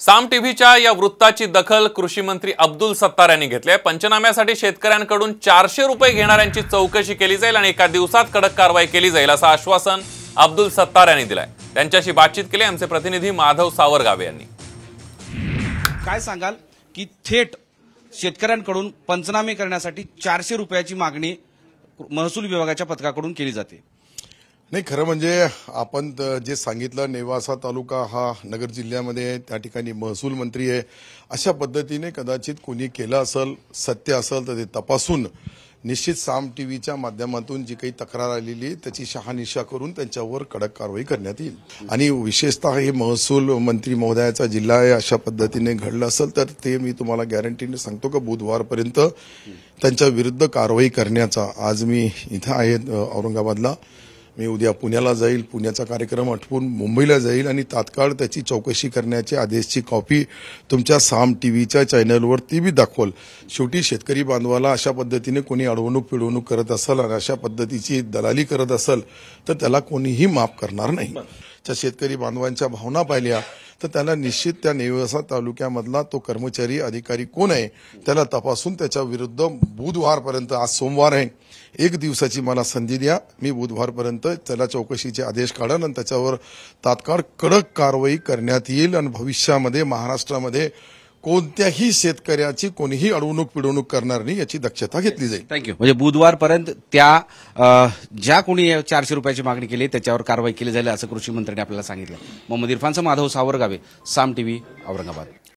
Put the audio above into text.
साम टीव्हीच्या या वृत्ताची दखल कृषी मंत्री अब्दुल सत्तार यांनी घेतली आहे पंचनाम्यासाठी शेतकऱ्यांकडून चारशे रुपये घेणाऱ्यांची चौकशी केली जाईल आणि एका दिवसात कडक कारवाई केली जाईल असं आश्वासन अब्दुल सत्तार यांनी दिलंय त्यांच्याशी बातचीत केली आमचे प्रतिनिधी माधव सावरगावे यांनी काय सांगाल की थेट शेतकऱ्यांकडून पंचनामे करण्यासाठी चारशे रुपयाची मागणी महसूल विभागाच्या पथकाकडून केली जाते नाही खरं म्हणजे आपण जे सांगितलं नेवासा तालुका हा नगर जिल्ह्यामध्ये त्या ठिकाणी महसूल मंत्री आहे अशा पद्धतीने कदाचित कोणी केलं असेल सत्य असेल तर ते तपासून निश्चित साम टीव्हीच्या माध्यमातून जी काही तक्रार आलेली त्याची शहानिशा करून त्यांच्यावर कडक कारवाई करण्यात येईल आणि विशेषतः हे महसूल मंत्री महोदयाचा जिल्हा आहे अशा पद्धतीने घडलं असेल तर ते मी तुम्हाला गॅरंटीने सांगतो का बुधवारपर्यंत त्यांच्या विरुद्ध कारवाई करण्याचा आज मी इथं आहे औरंगाबादला मी उद्या पुण्याला जाईल पुण्याचा कार्यक्रम आठवून मुंबईला जाईल आणि तात्काळ त्याची चौकशी करण्याचे आदेशची कॉपी तुमच्या साम टी व्हीच्या चॅनलवर ती बी दाखवल शेवटी शेतकरी बांधवाला अशा पद्धतीने कोणी अडवणूक पिडवणूक करत असेल आणि अशा पद्धतीची दलाली करत असेल तर त्याला कोणीही माफ करणार नाही त्या शेतकरी बांधवांच्या भावना पाहिल्या तर त्याला निश्चित त्या नेवासा तालुक्यामधला तो कर्मचारी अधिकारी कोण आहे त्याला तपासून त्याच्या विरुद्ध बुधवारपर्यंत आज सोमवार आहे एक दिवसाची मला संधी द्या मी बुधवारपर्यंत त्याला चौकशीचे आदेश काढेन आणि त्याच्यावर तात्काळ कडक कारवाई करण्यात येईल आणि भविष्यामध्ये महाराष्ट्रामध्ये कोणत्याही शेतकऱ्याची कोणीही अडवणूक पिडवणूक करणार नाही याची दक्षता घेतली जाईल थँक्यू म्हणजे बुधवारपर्यंत त्या ज्या कोणी चारशे रुपयाची मागणी केली त्याच्यावर कारवाई केली जाईल असं कृषी मंत्र्यांनी आपल्याला सांगितलं मोहम्मद इरफानचं माधव सावरगावे साम टीव्ही औरंगाबाद